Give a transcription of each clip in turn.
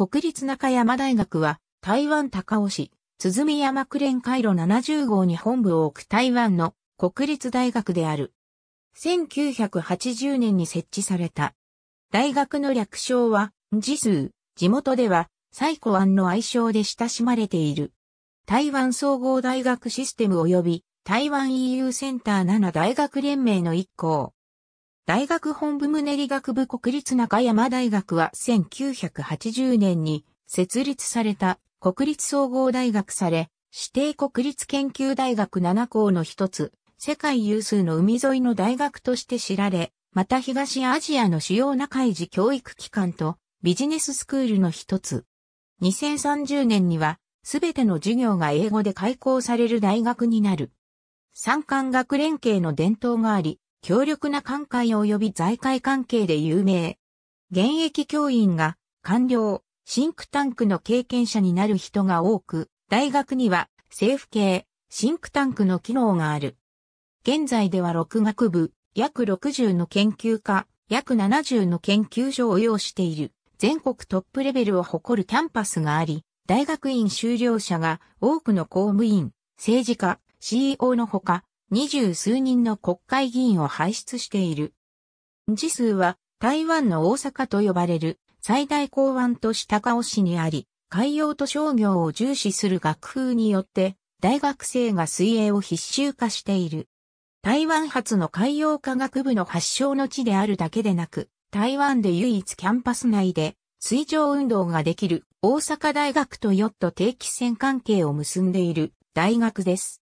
国立中山大学は、台湾高尾市、鼓山区連回路70号に本部を置く台湾の国立大学である。1980年に設置された。大学の略称は、時数、地元では、サイコアンの愛称で親しまれている。台湾総合大学システム及び台湾 EU センター7大学連盟の一校。大学本部胸理学部国立中山大学は1980年に設立された国立総合大学され、指定国立研究大学7校の一つ、世界有数の海沿いの大学として知られ、また東アジアの主要な開示教育機関とビジネススクールの一つ。2030年には、すべての授業が英語で開講される大学になる。三韓学連携の伝統があり、強力な寛解及び財界関係で有名。現役教員が官僚、シンクタンクの経験者になる人が多く、大学には政府系、シンクタンクの機能がある。現在では6学部、約60の研究家、約70の研究所を要している、全国トップレベルを誇るキャンパスがあり、大学院修了者が多くの公務員、政治家、CEO のほか、二十数人の国会議員を輩出している。次数は台湾の大阪と呼ばれる最大港湾都市高尾市にあり、海洋と商業を重視する学風によって大学生が水泳を必修化している。台湾発の海洋科学部の発祥の地であるだけでなく、台湾で唯一キャンパス内で水上運動ができる大阪大学とヨット定期船関係を結んでいる大学です。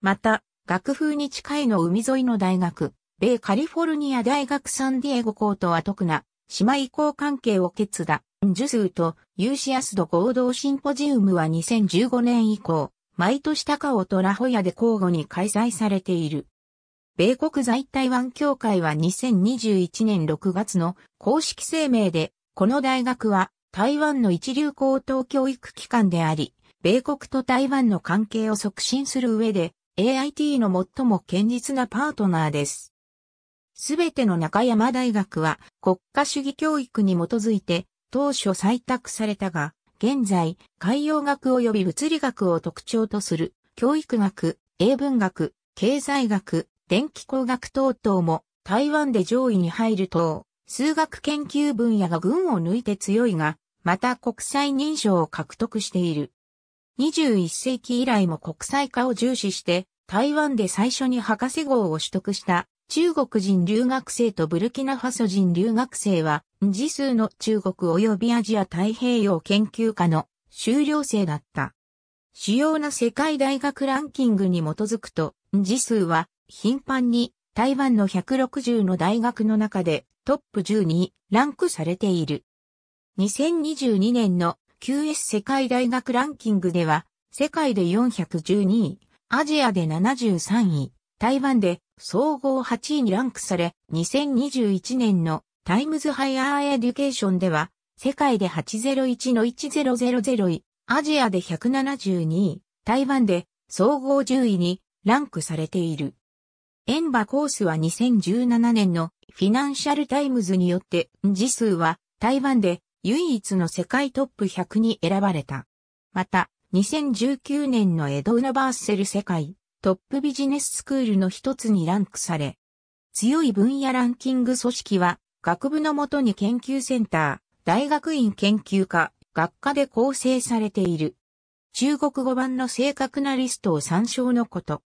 また、学風に近いの海沿いの大学、米カリフォルニア大学サンディエゴ校とは特な姉妹校関係を決断、受数とユーシアスド合同シンポジウムは2015年以降、毎年高尾とラホヤで交互に開催されている。米国在台湾協会は2021年6月の公式声明で、この大学は台湾の一流高等教育機関であり、米国と台湾の関係を促進する上で AIT の最も堅実なパートナーです。すべての中山大学は国家主義教育に基づいて当初採択されたが、現在、海洋学及び物理学を特徴とする教育学、英文学、経済学、電気工学等々も台湾で上位に入ると、数学研究分野が群を抜いて強いが、また国際認証を獲得している。21世紀以来も国際化を重視して台湾で最初に博士号を取得した中国人留学生とブルキナファソ人留学生は、時数の中国及びアジア太平洋研究科の修了生だった。主要な世界大学ランキングに基づくと、時数は頻繁に台湾の160の大学の中でトップ10にランクされている。2022年の QS 世界大学ランキングでは、世界で412位、アジアで73位、台湾で総合8位にランクされ、2021年のタイムズハイアーエデュケーションでは、世界で801の1000位、アジアで172位、台湾で総合10位にランクされている。エンバコースは2017年のフィナンシャルタイムズによって、時数は台湾で唯一の世界トップ100に選ばれた。また、2019年のエド・ウナバーセル世界トップビジネススクールの一つにランクされ、強い分野ランキング組織は、学部のもとに研究センター、大学院研究科、学科で構成されている。中国語版の正確なリストを参照のこと。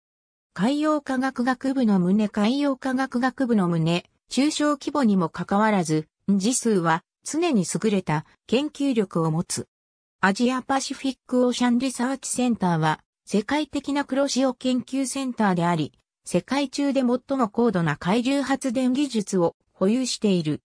海洋科学学部の旨海洋科学学部の旨、中小規模にもかかわらず、字数は常に優れた研究力を持つ。アジアパシフィックオーシャンリサーチセンターは世界的な黒潮研究センターであり、世界中で最も高度な海流発電技術を保有している。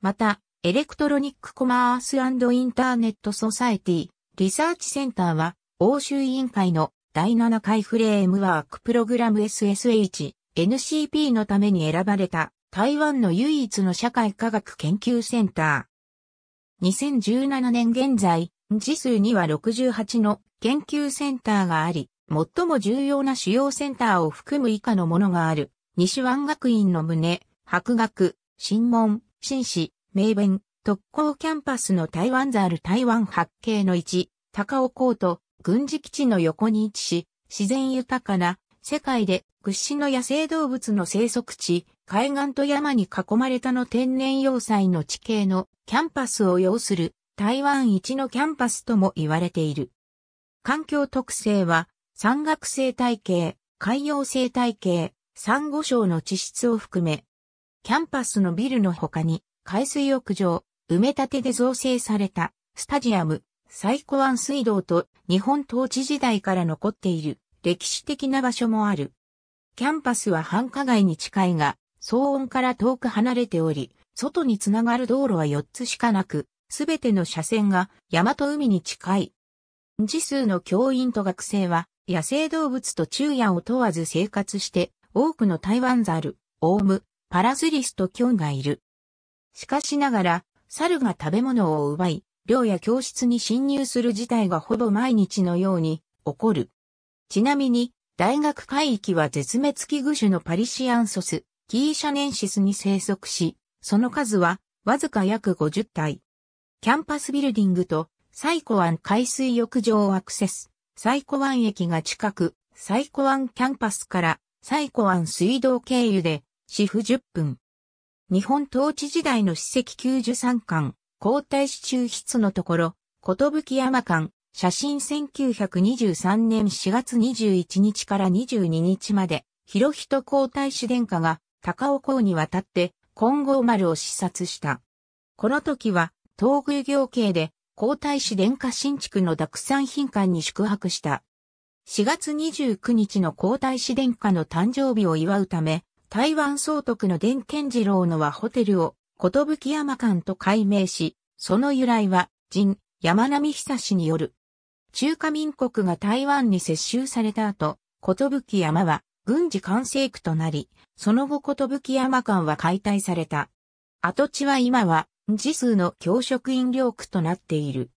また、エレクトロニックコマースインターネットソサエティリサーチセンターは欧州委員会の第7回フレームワークプログラム SSH NCP のために選ばれた台湾の唯一の社会科学研究センター。2017年現在、時数には68の研究センターがあり、最も重要な主要センターを含む以下のものがある。西湾学院の胸、博学、新門、新市、名弁、特攻キャンパスの台湾ザール台湾八景の置。高尾コート、軍事基地の横に位置し、自然豊かな、世界で屈指の野生動物の生息地、海岸と山に囲まれたの天然要塞の地形のキャンパスを要する台湾一のキャンパスとも言われている。環境特性は山岳生態系、海洋生態系、珊瑚礁の地質を含め、キャンパスのビルの他に海水浴場、埋め立てで造成されたスタジアム、最古湾水道と日本統治時代から残っている歴史的な場所もある。キャンパスは繁華街に近いが、騒音から遠く離れており、外につながる道路は4つしかなく、すべての車線が山と海に近い。時数の教員と学生は野生動物と昼夜を問わず生活して多くの台湾猿、オウム、パラスリスとキョンがいる。しかしながら、猿が食べ物を奪い、寮や教室に侵入する事態がほぼ毎日のように起こる。ちなみに、大学海域は絶滅危惧種のパリシアンソス、ギーシャネンシスに生息し、その数はわずか約50体。キャンパスビルディングとサイコワン海水浴場をアクセス、サイコワン駅が近く、サイコワンキャンパスからサイコワン水道経由で、市府10分。日本統治時代の史跡93巻、皇太子中筆のところ、き山館、写真1923年4月21日から22日まで、広人皇太子殿下が高尾港に渡って、金剛丸を視察した。この時は、東宮行慶で、皇太子殿下新築の濁山品館に宿泊した。4月29日の皇太子殿下の誕生日を祝うため、台湾総督の伝健次郎のはホテルを、ことぶき山館と改名し、その由来は、神、山並久氏による。中華民国が台湾に接収された後、ことぶき山は、軍事管制区となり、その後ことぶき山間は解体された。跡地は今は、時数の教職員領区となっている。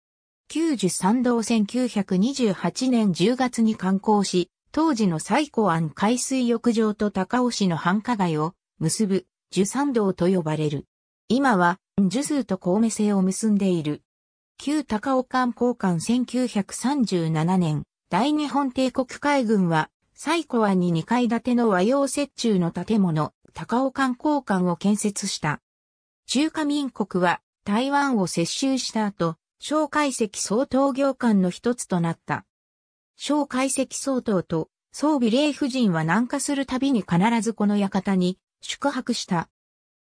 十三道1928年10月に観光し、当時の最高安海水浴場と高尾市の繁華街を結ぶ、樹山道と呼ばれる。今は、樹数と公明性を結んでいる。旧高尾間交換1937年、大日本帝国海軍は最古はに2階建ての和洋折衷の建物、高尾観光館を建設した。中華民国は台湾を接収した後、小海石総統業館の一つとなった。小海石総統と装備霊夫人は南下するたびに必ずこの館に宿泊した。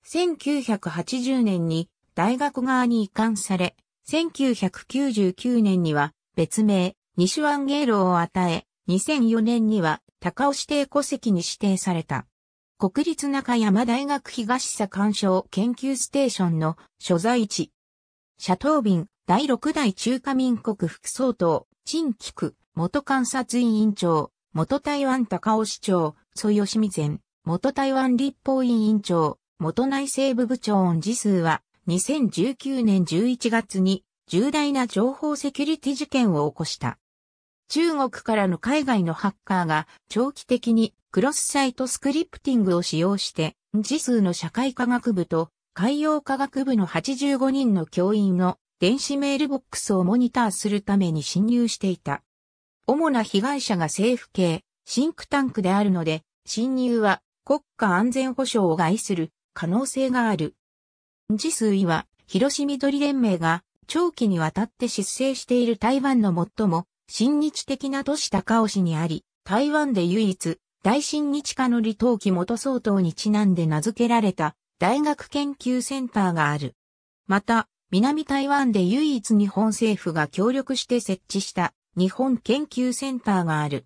1980年に大学側に移管され、1999年には別名、西湾芸廊を与え、2004年には高尾指定戸籍に指定された。国立中山大学東佐鑑賞研究ステーションの所在地。シャトービン第6代中華民国副総統、陳菊元監察委員長、元台湾高尾市長、蘇吉美前、元台湾立法委員長、元内政部部長恩次数は、2019年11月に重大な情報セキュリティ事件を起こした。中国からの海外のハッカーが長期的にクロスサイトスクリプティングを使用して、次数の社会科学部と海洋科学部の85人の教員の電子メールボックスをモニターするために侵入していた。主な被害者が政府系、シンクタンクであるので、侵入は国家安全保障を害する可能性がある。次数位は広島緑連盟が長期にわたって失勢している台湾の最も親日的な都市高尾市にあり、台湾で唯一、大親日家の李登輝元総統にちなんで名付けられた大学研究センターがある。また、南台湾で唯一日本政府が協力して設置した日本研究センターがある。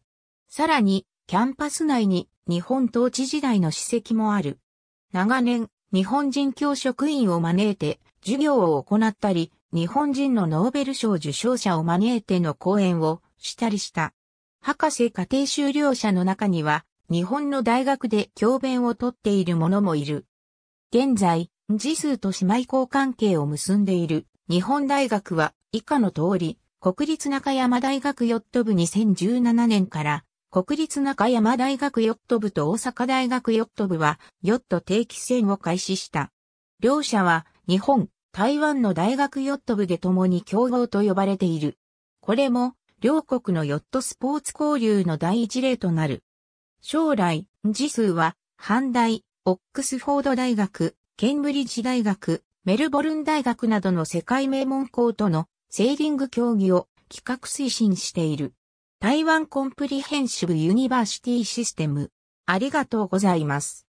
さらに、キャンパス内に日本統治時代の史跡もある。長年、日本人教職員を招いて授業を行ったり、日本人のノーベル賞受賞者を招いての講演をしたりした。博士家庭修了者の中には、日本の大学で教鞭をとっている者もいる。現在、次数と姉妹校関係を結んでいる日本大学は以下の通り、国立中山大学ヨット部2017年から国立中山大学ヨット部と大阪大学ヨット部はヨット定期戦を開始した。両者は日本台湾の大学ヨット部で共に競合と呼ばれている。これも、両国のヨットスポーツ交流の第一例となる。将来、次数は、阪大、オックスフォード大学、ケンブリッジ大学、メルボルン大学などの世界名門校とのセーリング競技を企画推進している。台湾コンプリヘンシブユニバーシティシステム。ありがとうございます。